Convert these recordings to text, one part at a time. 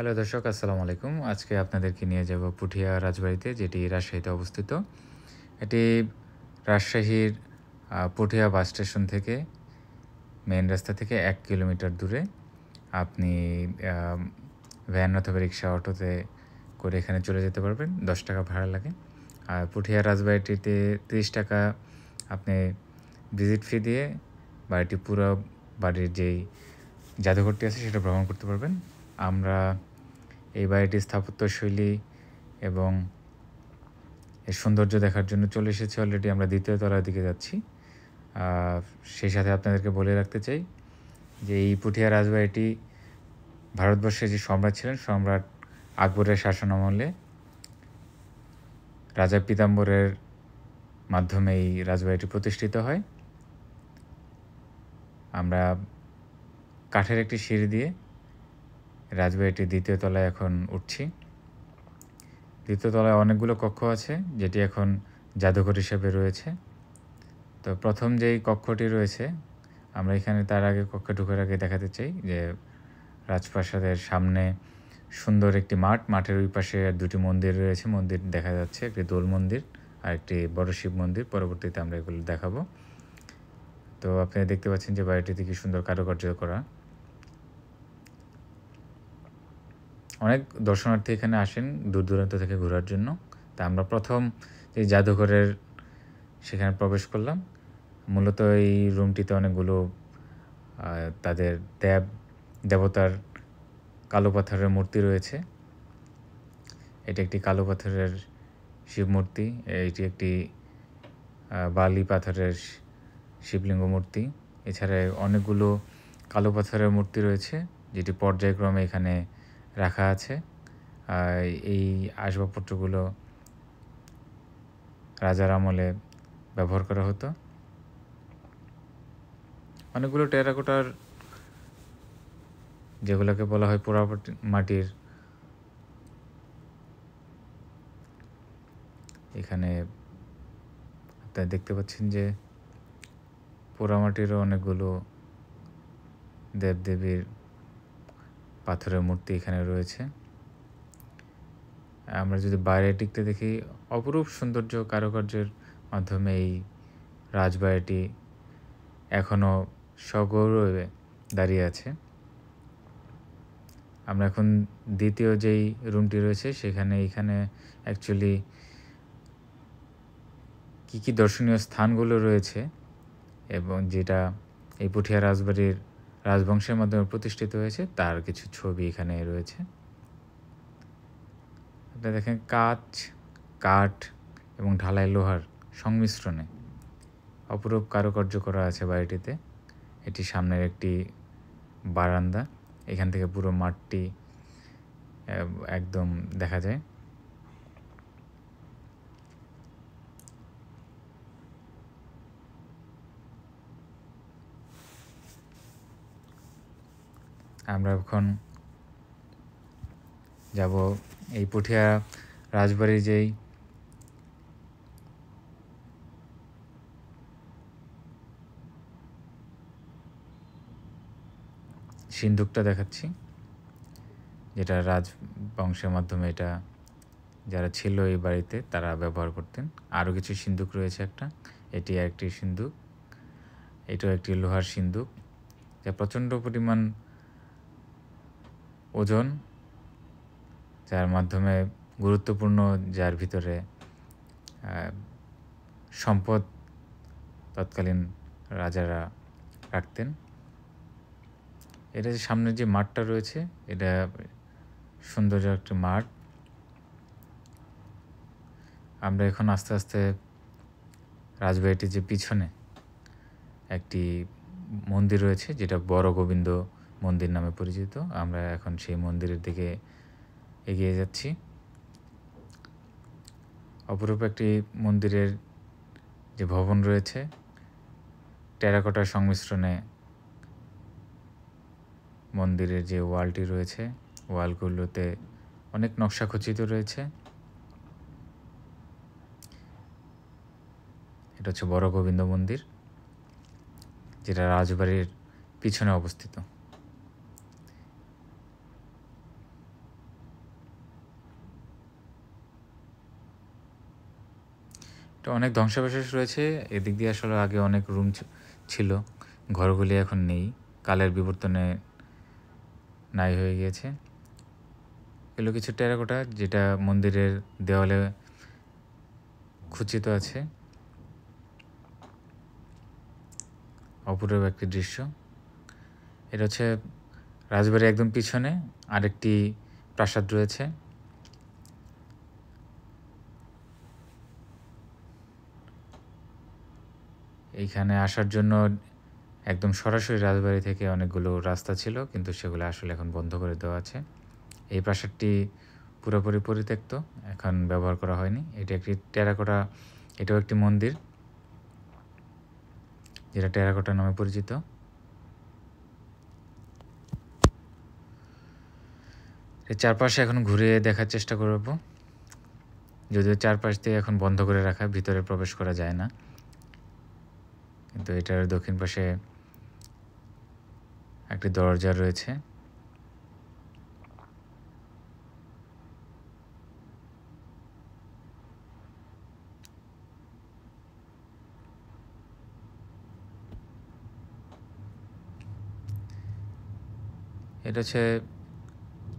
hello দর্শক আসসালামু আলাইকুম আজকে আপনাদেরকে নিয়ে যাব পুঠিয়া রাজবাড়িতে যেটি রাজশাহীতে অবস্থিত এটি রাজশাহীর পুঠিয়া বাস স্টেশন থেকে মেন রাস্তা থেকে এক কিলোমিটার দূরে আপনি ভ্যান অথবা রিক্সা অটোতে করে এখানে চলে যেতে পারবেন দশ টাকা ভাড়া লাগে আর পুঠিয়া রাজবাড়িটিতে তিরিশ টাকা আপনি ভিজিট ফি দিয়ে বাড়িটি পুরো বাড়ির যেই জাদুঘরটি আছে সেটা ভ্রমণ করতে পারবেন আমরা এই বাড়িটির স্থাপত্যশৈলী এবং এর সৌন্দর্য দেখার জন্য চলে এসেছি অলরেডি আমরা দ্বিতীয় তলার দিকে যাচ্ছি সেই সাথে আপনাদেরকে বলে রাখতে চাই যে এই পুঠিয়া রাজবাড়িটি ভারতবর্ষে যে সম্রাট ছিলেন সম্রাট আকবরের শাসন আমলে রাজা পীতাম্বরের মাধ্যমে এই রাজবাড়িটি প্রতিষ্ঠিত হয় আমরা কাঠের একটি সিঁড়ি দিয়ে রাজবাড়িটি দ্বিতীয় তলায় এখন উঠছি দ্বিতীয় তলায় অনেকগুলো কক্ষ আছে যেটি এখন জাদুঘর হিসেবে রয়েছে তো প্রথম যেই কক্ষটি রয়েছে আমরা এখানে তার আগে কক্ষে ঢুকার আগে দেখাতে চাই যে রাজপ্রাসাদের সামনে সুন্দর একটি মাঠ মাঠের ওই পাশে দুটি মন্দির রয়েছে মন্দির দেখা যাচ্ছে একটি দোল মন্দির আর একটি বড় শিব মন্দির পরবর্তীতে আমরা এগুলো দেখাবো তো আপনি দেখতে পাচ্ছেন যে বাড়িটিতে কি সুন্দর কারুকার্য করা অনেক দর্শনার্থী এখানে আসেন দূর দূরান্ত থেকে ঘোরার জন্য তা আমরা প্রথম এই জাদুঘরের সেখানে প্রবেশ করলাম মূলত এই রুমটিতে অনেকগুলো তাদের দেব দেবতার কালো পাথরের মূর্তি রয়েছে এটি একটি কালো পাথরের শিব মূর্তি এটি একটি বালি পাথরের শিবলিঙ্গ মূর্তি এছাড়া অনেকগুলো কালো পাথরের মূর্তি রয়েছে যেটি পর্যায়ক্রমে এখানে রাখা আছে এই আসবাবপত্রগুলো রাজার আমলে ব্যবহার করা হতো অনেকগুলো টেরাকোটার যেগুলোকে বলা হয় পোড়া মাটির এখানে আপনারা দেখতে পাচ্ছেন যে পোড়ামাটিরও অনেকগুলো দেবদেবীর পাথরের মূর্তি এখানে রয়েছে আমরা যদি বাইরে টিকতে দেখি অপরূপ সৌন্দর্য কারুকার্যের মাধ্যমে এই রাজবাড়িটি এখনও সগৌরবে দাঁড়িয়ে আছে আমরা এখন দ্বিতীয় যেই রুমটি রয়েছে সেখানে এখানে অ্যাকচুয়ালি কী কী দর্শনীয় স্থানগুলো রয়েছে এবং যেটা এই পুঠিয়া রাজবাড়ির রাজবংশের মাধ্যমে প্রতিষ্ঠিত হয়েছে তার কিছু ছবি এখানে রয়েছে আপনি দেখেন কাচ কাঠ এবং ঢালাই লোহার সংমিশ্রণে অপরূপ কারুকার্য করা আছে বাড়িটিতে এটি সামনের একটি বারান্দা এখান থেকে পুরো মাঠটি একদম দেখা যায় আমরা এখন যাব এই পুঠিয়া রাজবাড়ির যেই সিন্দুকটা দেখাচ্ছি যেটা রাজবংশের মাধ্যমে এটা যারা ছিল এই বাড়িতে তারা ব্যবহার করতেন আরও কিছু সিন্দুক রয়েছে একটা এটি একটি সিন্দুক এটাও একটি লোহার সিন্দুক যা প্রচণ্ড পরিমাণ ওজন যার মাধ্যমে গুরুত্বপূর্ণ যার ভিতরে সম্পদ তৎকালীন রাজারা রাখতেন এটা যে সামনে যে মাঠটা রয়েছে এটা সৌন্দর্য একটা মাঠ আমরা এখন আস্তে আস্তে রাজবাড়িটির যে পিছনে একটি মন্দির রয়েছে যেটা বড় গোবিন্দ মন্দির নামে পরিচিত আমরা এখন সেই মন্দিরের দিকে এগিয়ে যাচ্ছি অপরূপ একটি মন্দিরের যে ভবন রয়েছে টেরাকোটার সংমিশ্রণে মন্দিরের যে ওয়ালটি রয়েছে ওয়ালগুলোতে অনেক নকশা খচিত রয়েছে এটা হচ্ছে বড় গোবিন্দ মন্দির যেটা রাজবাড়ির পিছনে অবস্থিত তো অনেক ধ্বংসাবশেষ রয়েছে এদিক দিয়ে আসলে আগে অনেক রুম ছিল ঘরগুলি এখন নেই কালের বিবর্তনে নাই হয়ে গিয়েছে এগুলো কিছু টেরাকোটা যেটা মন্দিরের দেওয়ালে খুচিত আছে অপূর্ব একটি দৃশ্য এটা হচ্ছে রাজবাড়ির একদম পিছনে আরেকটি প্রাসাদ রয়েছে এইখানে আসার জন্য একদম সরাসরি রাজবাড়ি থেকে অনেকগুলো রাস্তা ছিল কিন্তু সেগুলো আসলে এখন বন্ধ করে দেওয়া আছে এই প্রাসাদটি পুরোপুরি পরিত্যক্ত এখন ব্যবহার করা হয়নি এটা একটি টেরাকোটা এটাও একটি মন্দির যেটা টেরাকোটা নামে পরিচিত চারপাশে এখন ঘুরে দেখার চেষ্টা করব যদিও চারপাশ দিয়ে এখন বন্ধ করে রাখা ভিতরে প্রবেশ করা যায় না কিন্তু এটার দক্ষিণ পাশে একটি দরজা রয়েছে এটা হচ্ছে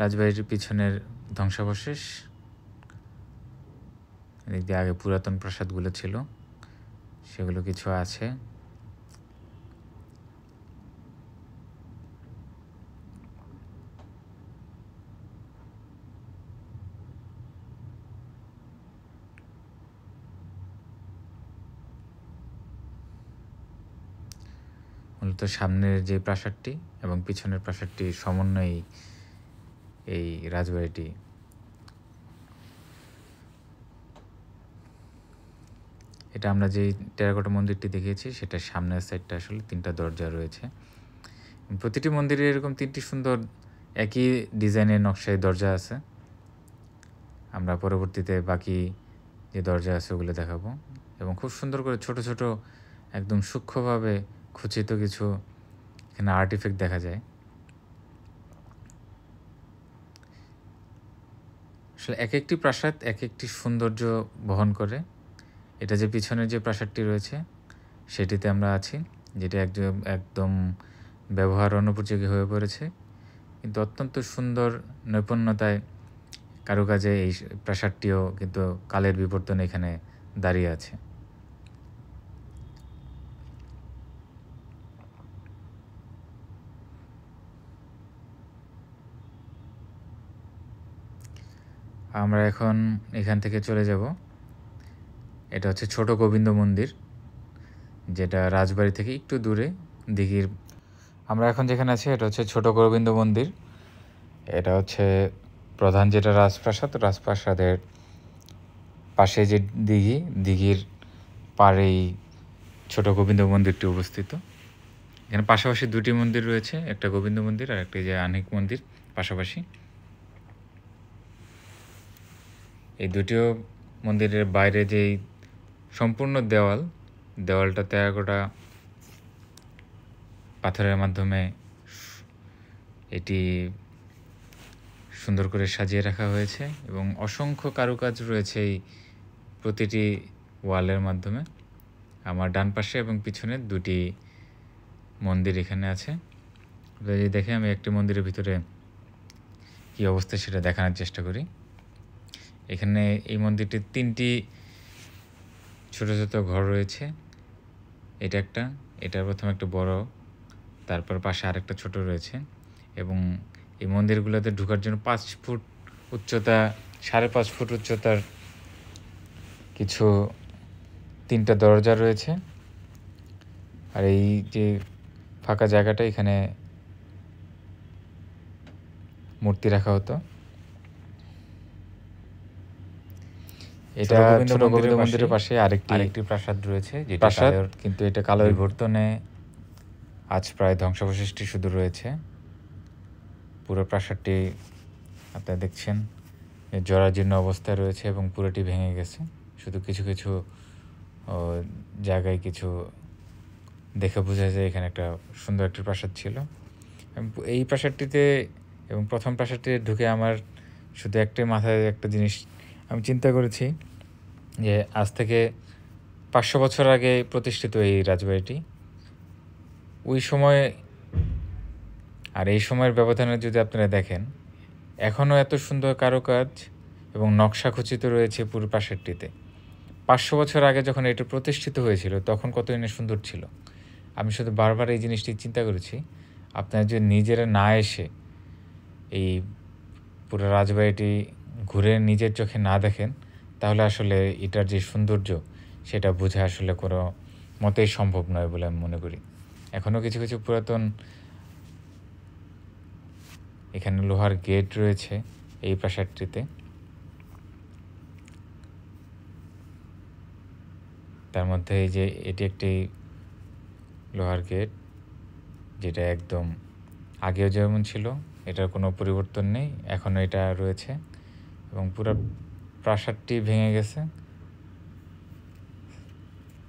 রাজবাড়ির পিছনের ধ্বংসাবশেষ এদিক দিয়ে আগে পুরাতন প্রাসাদগুলো ছিল সেগুলো কিছু আছে মূলত সামনের যে প্রাসাদটি এবং পিছনের প্রাসাদটি সমন্বয়ে এই রাজবাড়িটি এটা আমরা যে টেরাকোটা মন্দিরটি দেখিয়েছি সেটার সামনের সাইডটা আসলে তিনটা দরজা রয়েছে প্রতিটি মন্দিরে এরকম তিনটি সুন্দর একই ডিজাইনের নকশায় দরজা আছে আমরা পরবর্তীতে বাকি যে দরজা আছে ওগুলো দেখাবো এবং খুব সুন্দর করে ছোট ছোট একদম সূক্ষ্মভাবে খচিত কিছু এখানে আর্টিফেক্ট দেখা যায় আসলে এক একটি প্রাসাদ এক একটি সৌন্দর্য বহন করে এটা যে পিছনের যে প্রাসাদটি রয়েছে সেটিতে আমরা আছি যেটা এক একদম ব্যবহার অনুপযোগী হয়ে পড়েছে কিন্তু অত্যন্ত সুন্দর নৈপুণ্যতায় কারুকাজে এই প্রাসাদটিও কিন্তু কালের বিবর্তন এখানে দাঁড়িয়ে আছে আমরা এখন এখান থেকে চলে যাব এটা হচ্ছে ছোট গোবিন্দ মন্দির যেটা রাজবাড়ি থেকে একটু দূরে দিঘির আমরা এখন যেখানে আছি এটা হচ্ছে ছোট গোবিন্দ মন্দির এটা হচ্ছে প্রধান যেটা রাজপ্রাসাদ রাজপ্রাসাদের পাশে যে দিঘি দিঘির পাড়েই ছোট গোবিন্দ মন্দিরটি অবস্থিত এখানে পাশাপাশি দুটি মন্দির রয়েছে একটা গোবিন্দ মন্দির আর একটি যে আনেক মন্দির পাশাপাশি এই দুটিও মন্দিরের বাইরে যেই সম্পূর্ণ দেওয়াল দেওয়ালটা এগারোটা পাথরের মাধ্যমে এটি সুন্দর করে সাজিয়ে রাখা হয়েছে এবং অসংখ্য কারুকাজ রয়েছে এই প্রতিটি ওয়ালের মাধ্যমে আমার ডান পাশে এবং পিছনে দুটি মন্দির এখানে আছে দেখে আমি একটি মন্দিরের ভিতরে কী অবস্থা সেটা দেখানোর চেষ্টা করি এখানে এই মন্দিরটি তিনটি ছোট ছোট ঘর রয়েছে এটা একটা এটার প্রথম একটা বড় তারপর পাশে আরেকটা ছোট রয়েছে এবং এই মন্দিরগুলোতে ঢুকার জন্য পাঁচ ফুট উচ্চতা সাড়ে পাঁচ ফুট উচ্চতার কিছু তিনটা দরজা রয়েছে আর এই যে ফাঁকা জায়গাটা এখানে মূর্তি রাখা হতো এটা ছোট গোবিন্দ মন্দিরের পাশে আরেকটি আরেকটি প্রাসাদ রয়েছে যেটা প্রাসাদ কিন্তু এটা কালো বিবর্তনে আজ প্রায় ধ্বংসাবশেষটি শুধু রয়েছে পুরো প্রাসাদটি আপনারা দেখছেন জরাজীর্ণ অবস্থায় রয়েছে এবং পুরোটি ভেঙে গেছে শুধু কিছু কিছু জায়গায় কিছু দেখে বোঝা যায় এখানে একটা সুন্দর একটি প্রাসাদ ছিল এই প্রাসাদটিতে এবং প্রথম প্রাসাদটিতে ঢুকে আমার শুধু একটাই মাথায় একটা জিনিস আমি চিন্তা করেছি যে আজ থেকে পাঁচশো বছর আগে প্রতিষ্ঠিত এই রাজবাড়িটি ওই সময়ে আর এই সময়ের ব্যবধানে যদি আপনারা দেখেন এখনও এত সুন্দর কারুকাজ এবং নকশা খচিত রয়েছে পুরো পাশেরটিতে পাঁচশো বছর আগে যখন এটা প্রতিষ্ঠিত হয়েছিল তখন কত এনে সুন্দর ছিল আমি শুধু বারবার এই জিনিসটি চিন্তা করেছি আপনারা যদি নিজেরা না এসে এই পুরো রাজবাড়িটি ঘুরে নিজের চোখে না দেখেন তাহলে আসলে এটার যে সৌন্দর্য সেটা বুঝে আসলে কোনো মতেই সম্ভব নয় বলে আমি মনে করি এখনও কিছু কিছু পুরাতন এখানে লোহার গেট রয়েছে এই প্রাসাদটিতে তার মধ্যে এই যে এটি একটি লোহার গেট যেটা একদম আগেও যেমন ছিল এটার কোনো পরিবর্তন নেই এখনও এটা রয়েছে এবং পুরো প্রাসাদটি ভেঙে গেছে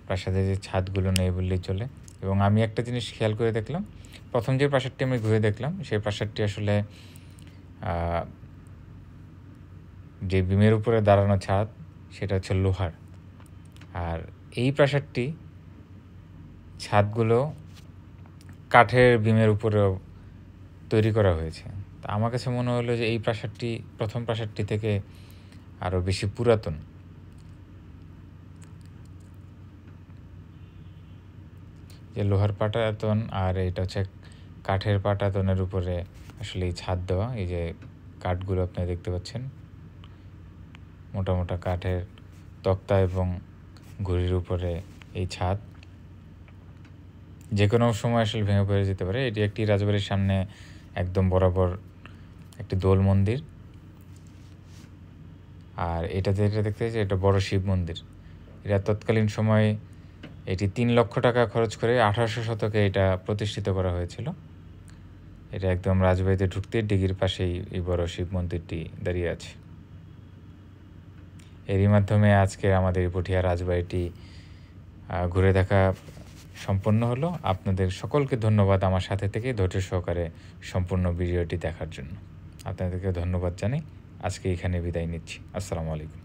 প্রাসাদের যে ছাদগুলো নেই বললেই চলে এবং আমি একটা জিনিস খেয়াল করে দেখলাম প্রথম যে প্রাসাদটি আমি ঘুরে দেখলাম সেই প্রাসাদটি আসলে যে বিমের উপরে দাঁড়ানো ছাদ সেটা হচ্ছে লোহার আর এই প্রাসাদটি ছাদগুলো কাঠের বিমের উপরেও তৈরি করা হয়েছে তা আমার কাছে মনে হলো যে এই প্রাসাদটি প্রথম প্রাসাদটি থেকে আরও বেশি পুরাতন যে লোহার পাটাতন আর এটা হচ্ছে কাঠের পাটাতনের উপরে আসলে এই ছাদ দেওয়া এই যে কাঠগুলো আপনারা দেখতে পাচ্ছেন মোটা মোটা কাঠের তক্তা এবং ঘুড়ির উপরে এই ছাদ যে কোনো সময় আসলে ভেঙে পড়ে যেতে পারে এটি একটি রাজবাড়ির সামনে একদম বরাবর একটি দোল মন্দির আর এটা যেটা দেখতে পাচ্ছি এটা বড় শিব মন্দির এটা তৎকালীন সময়ে এটি তিন লক্ষ টাকা খরচ করে আঠারোশো শতকে এটা প্রতিষ্ঠিত করা হয়েছিল এটা একদম রাজবাড়িতে ঢুকতে ডিগির পাশেই এই বড় শিব মন্দিরটি দাঁড়িয়ে আছে এরই মাধ্যমে আজকের আমাদের পুঠিয়া রাজবাড়িটি ঘুরে দেখা সম্পন্ন হলো আপনাদের সকলকে ধন্যবাদ আমার সাথে থেকে ধৈর্য সহকারে সম্পূর্ণ ভিডিওটি দেখার জন্য আপনাদেরকে ধন্যবাদ জানাই আজকে এখানে বিদায় নিচ্ছি আসসালামু আলাইকুম